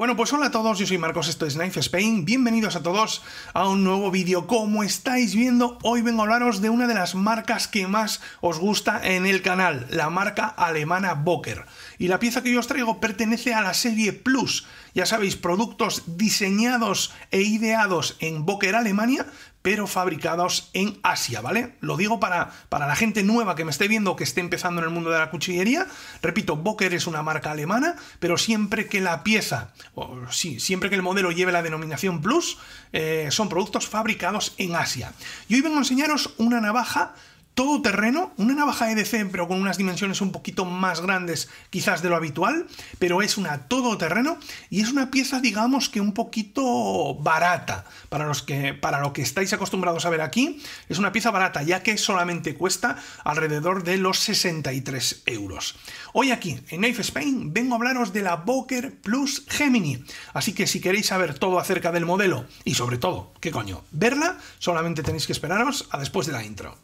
Bueno, pues hola a todos, yo soy Marcos, esto es Knife Spain, bienvenidos a todos a un nuevo vídeo. Como estáis viendo, hoy vengo a hablaros de una de las marcas que más os gusta en el canal, la marca alemana Boker. Y la pieza que yo os traigo pertenece a la serie Plus, ya sabéis, productos diseñados e ideados en Boker Alemania, pero fabricados en Asia, ¿vale? Lo digo para, para la gente nueva que me esté viendo que esté empezando en el mundo de la cuchillería. Repito, Boker es una marca alemana, pero siempre que la pieza, o sí, siempre que el modelo lleve la denominación Plus, eh, son productos fabricados en Asia. Y hoy vengo a enseñaros una navaja todo terreno, una navaja EDC, pero con unas dimensiones un poquito más grandes quizás de lo habitual, pero es una todoterreno y es una pieza, digamos que un poquito barata para, los que, para lo que estáis acostumbrados a ver aquí. Es una pieza barata, ya que solamente cuesta alrededor de los 63 euros. Hoy aquí, en Knife Spain, vengo a hablaros de la Boker Plus Gemini. Así que si queréis saber todo acerca del modelo y sobre todo, ¿qué coño? Verla, solamente tenéis que esperaros a después de la intro.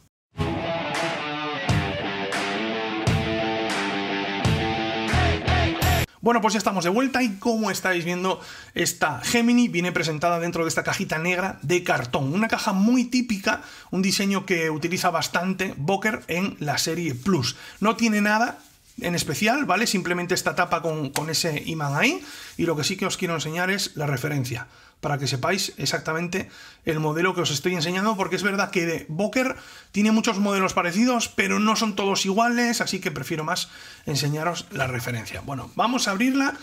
Bueno, pues ya estamos de vuelta y como estáis viendo, esta Gemini viene presentada dentro de esta cajita negra de cartón. Una caja muy típica, un diseño que utiliza bastante Boker en la serie Plus. No tiene nada en especial, ¿vale? Simplemente esta tapa con, con ese imán ahí y lo que sí que os quiero enseñar es la referencia para que sepáis exactamente el modelo que os estoy enseñando, porque es verdad que de Boker tiene muchos modelos parecidos, pero no son todos iguales, así que prefiero más enseñaros la referencia. Bueno, vamos a abrirla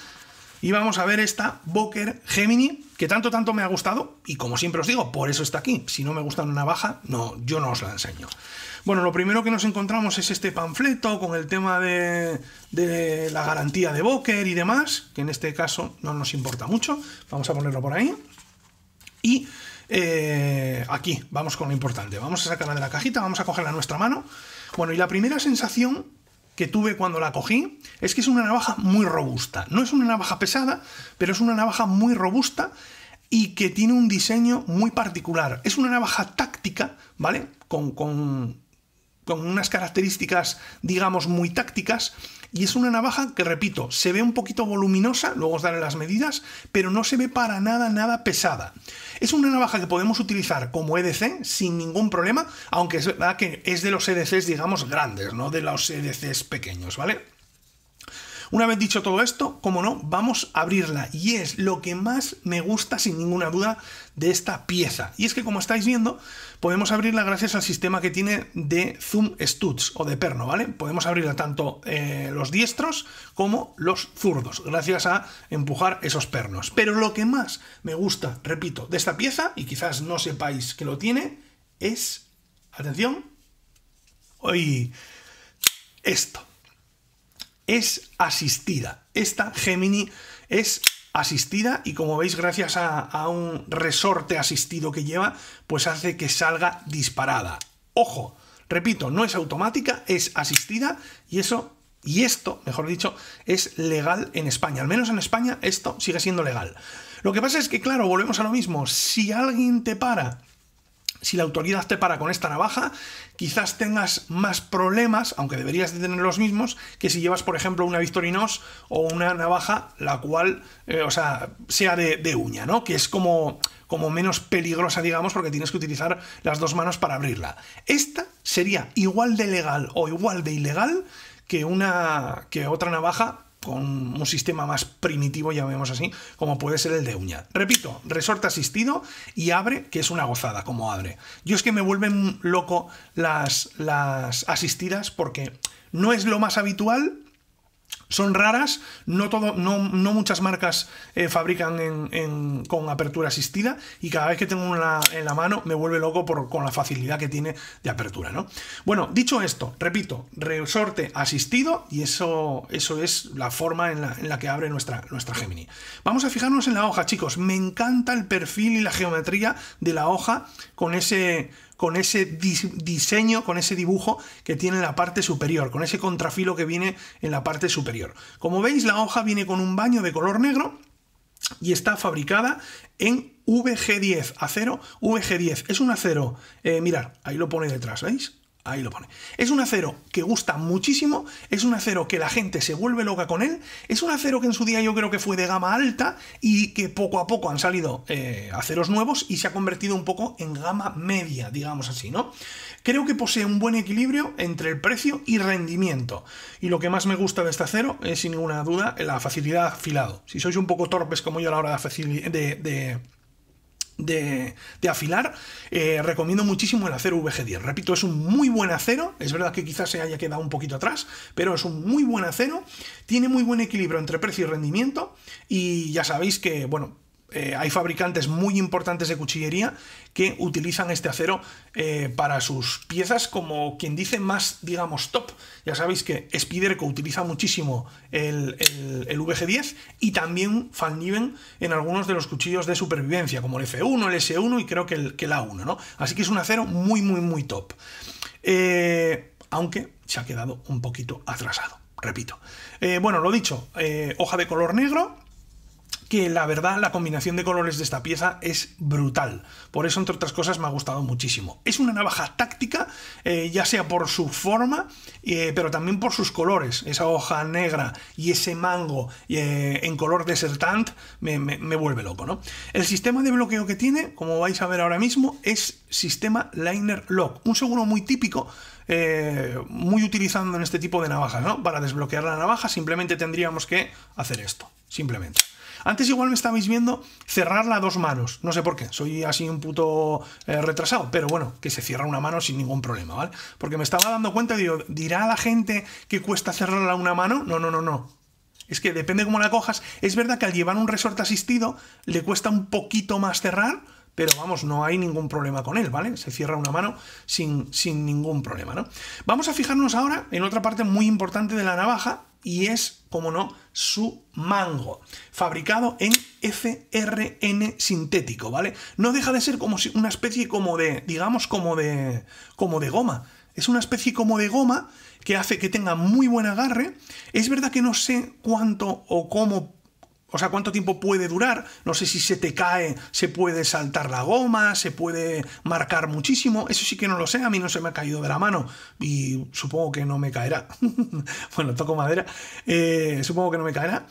y vamos a ver esta Boker Gemini, que tanto, tanto me ha gustado. Y como siempre os digo, por eso está aquí. Si no me gusta una navaja, no, yo no os la enseño. Bueno, lo primero que nos encontramos es este panfleto con el tema de, la garantía de Boker y demás, que en este caso no nos importa mucho. Vamos a ponerlo por ahí. Y eh, aquí, vamos con lo importante. Vamos a sacarla de la cajita, vamos a cogerla en nuestra mano. Bueno, y la primera sensación que tuve cuando la cogí es que es una navaja muy robusta. No es una navaja pesada, pero es una navaja muy robusta y que tiene un diseño muy particular. Es una navaja táctica, ¿vale? Con, con unas características, digamos, muy tácticas, y es una navaja que, repito, se ve un poquito voluminosa, luego os daré las medidas, pero no se ve para nada, nada pesada. Es una navaja que podemos utilizar como EDC sin ningún problema, aunque es verdad que es de los EDCs, digamos, grandes, no de los EDCs pequeños, ¿vale? Una vez dicho todo esto, como no, vamos a abrirla y es lo que más me gusta sin ninguna duda de esta pieza. Y es que como estáis viendo, podemos abrirla gracias al sistema que tiene de zoom studs o de perno, ¿vale? Podemos abrirla tanto eh, los diestros como los zurdos, gracias a empujar esos pernos. Pero lo que más me gusta, repito, de esta pieza, y quizás no sepáis que lo tiene, es, atención, hoy esto es asistida. Esta Gemini es asistida y como veis gracias a, un resorte asistido que lleva, pues hace que salga disparada. Ojo, repito, no es automática, es asistida y eso... Y esto, mejor dicho, es legal en España. Al menos en España esto sigue siendo legal. Lo que pasa es que, claro, volvemos a lo mismo. Si alguien te para si la autoridad te para con esta navaja, quizás tengas más problemas, aunque deberías de tener los mismos, que si llevas, por ejemplo, una Victorinox o una navaja, la cual, eh, o sea, sea de, de, uña, ¿no? Que es como, como menos peligrosa, digamos, porque tienes que utilizar las dos manos para abrirla. Esta sería igual de legal o igual de ilegal que una que otra navaja con un sistema más primitivo, llamemos así, como puede ser el de uña. Repito, resorte asistido y abre, que es una gozada como abre. Yo es que me vuelven loco las, las asistidas porque no es lo más habitual, son raras, no, todo, no, muchas marcas eh, fabrican con apertura asistida y cada vez que tengo una en la mano me vuelve loco por, con la facilidad que tiene de apertura. ¿no? Bueno, dicho esto, repito, resorte asistido y eso, eso es la forma en la, que abre nuestra, nuestra Gemini. Vamos a fijarnos en la hoja, chicos. Me encanta el perfil y la geometría de la hoja con ese, con ese diseño, con ese dibujo que tiene en la parte superior, con ese contrafilo que viene en la parte superior. Como veis, la hoja viene con un baño de color negro y está fabricada en VG10 acero. VG10 es un acero, eh, mirad, ahí lo pone detrás, ¿veis? Ahí lo pone. Es un acero que gusta muchísimo, es un acero que la gente se vuelve loca con él, es un acero que en su día yo creo que fue de gama alta y que poco a poco han salido eh, aceros nuevos y se ha convertido un poco en gama media, digamos así, ¿no? Creo que posee un buen equilibrio entre el precio y rendimiento. Y lo que más me gusta de este acero es sin ninguna duda la facilidad de afilado. Si sois un poco torpes como yo a la hora de de, afilar, eh, recomiendo muchísimo el acero VG10. Repito, es un muy buen acero, es verdad que quizás se haya quedado un poquito atrás, pero es un muy buen acero, tiene muy buen equilibrio entre precio y rendimiento y ya sabéis que, bueno, eh, hay fabricantes muy importantes de cuchillería que utilizan este acero eh, para sus piezas como quien dice más, digamos, top. Ya sabéis que Spiderco utiliza muchísimo el, VG10 y también Falniven en algunos de los cuchillos de supervivencia, como el F1, el S1 y creo que el, que A1, ¿no? Así que es un acero muy, muy, muy top. Eh, aunque se ha quedado un poquito atrasado, repito. bueno, lo dicho, hoja de color negro, que la verdad la combinación de colores de esta pieza es brutal. Por eso, entre otras cosas, me ha gustado muchísimo. Es una navaja táctica, eh, ya sea por su forma, eh, pero también por sus colores. Esa hoja negra y ese mango eh, en color desertant me, vuelve loco, ¿no? El sistema de bloqueo que tiene, como vais a ver ahora mismo, es sistema Liner Lock. Un seguro muy típico, muy utilizado en este tipo de navajas, ¿no? Para desbloquear la navaja simplemente tendríamos que hacer esto, simplemente. Antes igual me estabais viendo cerrarla a dos manos, no sé por qué, soy así un puto eh, retrasado, pero bueno, que se cierra una mano sin ningún problema, ¿vale? Porque me estaba dando cuenta, digo, ¿dirá la gente que cuesta cerrarla a una mano? No, no, no, no. Es que depende cómo la cojas. Es verdad que al llevar un resorte asistido le cuesta un poquito más cerrar, pero vamos, no hay ningún problema con él, ¿vale? Se cierra una mano sin, sin ningún problema, ¿no? Vamos a fijarnos ahora en otra parte muy importante de la navaja, y es, como no, su mango, fabricado en FRN sintético, ¿vale? No deja de ser como si una especie como de, digamos, como de, como de goma. Es una especie como de goma que hace que tenga muy buen agarre. Es verdad que no sé cuánto o cómo o sea, ¿cuánto tiempo puede durar? No sé si se te cae, se puede saltar la goma, se puede marcar muchísimo. Eso sí que no lo sé, a mí no se me ha caído de la mano y supongo que no me caerá. bueno, toco madera, eh, supongo que no me caerá.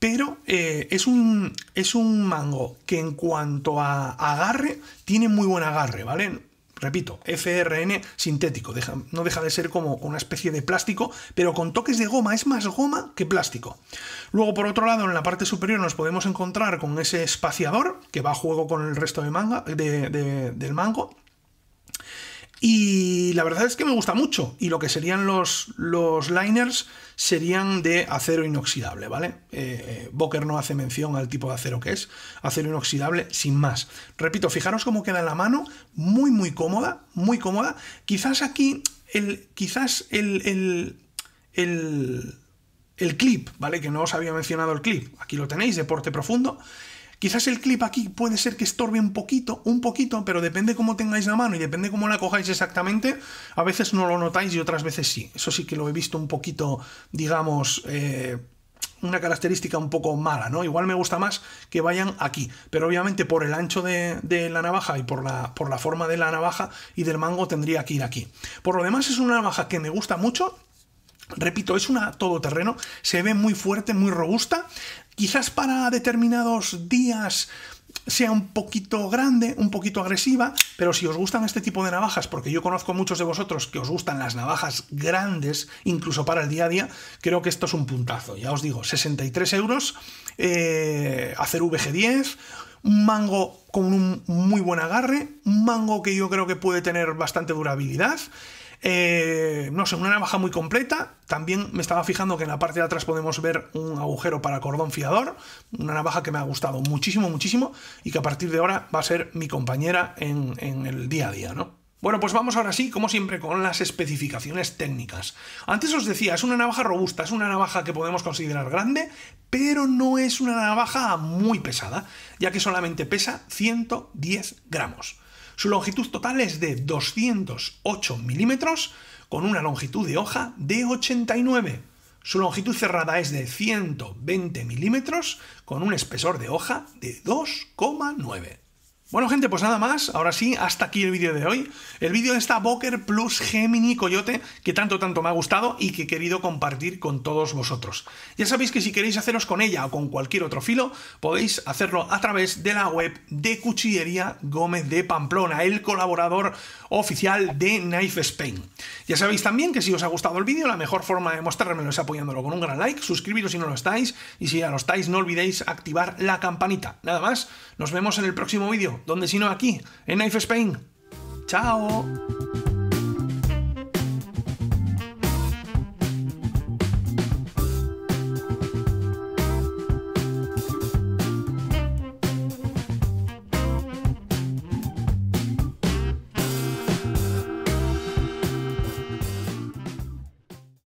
Pero eh, es, un, es un mango que en cuanto a agarre, tiene muy buen agarre, ¿vale? Repito, FRN sintético, no deja de ser como una especie de plástico, pero con toques de goma, es más goma que plástico. Luego, por otro lado, en la parte superior nos podemos encontrar con ese espaciador que va a juego con el resto de manga, del mango, y la verdad es que me gusta mucho. Y lo que serían los, los liners serían de acero inoxidable, ¿vale? Eh, Boker no hace mención al tipo de acero que es. Acero inoxidable sin más. Repito, fijaros cómo queda en la mano. Muy, muy cómoda, muy cómoda. Quizás aquí, el, quizás el, el, el, el clip, ¿vale? Que no os había mencionado el clip. Aquí lo tenéis, deporte profundo. Quizás el clip aquí puede ser que estorbe un poquito, un poquito, pero depende cómo tengáis la mano y depende cómo la cojáis exactamente, a veces no lo notáis y otras veces sí. Eso sí que lo he visto un poquito, digamos... Eh, una característica un poco mala, ¿no? Igual me gusta más que vayan aquí, pero obviamente por el ancho de, la navaja y por la, por la forma de la navaja y del mango tendría que ir aquí. Por lo demás es una navaja que me gusta mucho, Repito, es una todoterreno, se ve muy fuerte, muy robusta. Quizás para determinados días sea un poquito grande, un poquito agresiva, pero si os gustan este tipo de navajas, porque yo conozco a muchos de vosotros que os gustan las navajas grandes, incluso para el día a día, creo que esto es un puntazo. Ya os digo, 63 euros, eh, hacer VG10, un mango con un muy buen agarre, un mango que yo creo que puede tener bastante durabilidad eh, no sé, una navaja muy completa. También me estaba fijando que en la parte de atrás podemos ver un agujero para cordón fiador. Una navaja que me ha gustado muchísimo, muchísimo y que a partir de ahora va a ser mi compañera en, en el día a día, ¿no? Bueno, pues vamos ahora sí, como siempre, con las especificaciones técnicas. Antes os decía, es una navaja robusta, es una navaja que podemos considerar grande, pero no es una navaja muy pesada, ya que solamente pesa 110 gramos. Su longitud total es de 208 milímetros con una longitud de hoja de 89. Su longitud cerrada es de 120 milímetros con un espesor de hoja de 2,9. Bueno gente, pues nada más, ahora sí, hasta aquí el vídeo de hoy. El vídeo de esta Boker Plus Gemini Coyote que tanto tanto me ha gustado y que he querido compartir con todos vosotros. Ya sabéis que si queréis haceros con ella o con cualquier otro filo, podéis hacerlo a través de la web de Cuchillería Gómez de Pamplona, el colaborador oficial de Knife Spain. Ya sabéis también que si os ha gustado el vídeo, la mejor forma de mostrármelo es apoyándolo con un gran like, suscribiros si no lo estáis y si ya lo estáis no olvidéis activar la campanita. Nada más, nos vemos en el próximo vídeo. ¿Dónde sino aquí? En Knife Spain. ¡Chao!